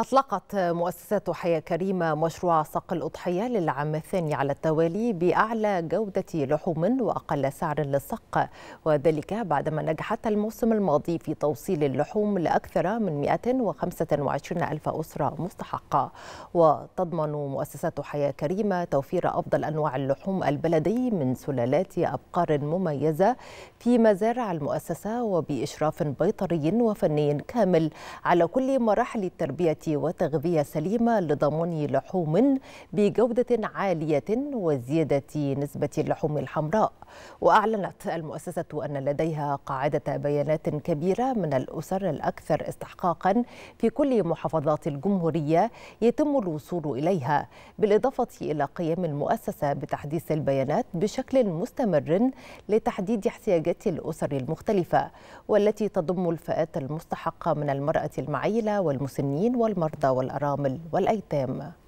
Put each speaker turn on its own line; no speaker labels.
أطلقت مؤسسة حياة كريمة مشروع سق الأضحية للعام الثاني على التوالي بأعلى جودة لحوم وأقل سعر للسق وذلك بعدما نجحت الموسم الماضي في توصيل اللحوم لأكثر من 125 ألف أسرة مستحقة وتضمن مؤسسة حياة كريمة توفير أفضل أنواع اللحوم البلدي من سلالات أبقار مميزة في مزارع المؤسسة وبإشراف بيطري وفني كامل على كل مراحل التربية وتغذية سليمة لضمان لحوم بجودة عالية وزيادة نسبة اللحوم الحمراء وأعلنت المؤسسة أن لديها قاعدة بيانات كبيرة من الأسر الأكثر استحقاقا في كل محافظات الجمهورية يتم الوصول إليها بالإضافة إلى قيام المؤسسة بتحديث البيانات بشكل مستمر لتحديد احتياجات الأسر المختلفة والتي تضم الفئات المستحقة من المرأة المعيلة والمسنين وال والمرضى والأرامل والأيتام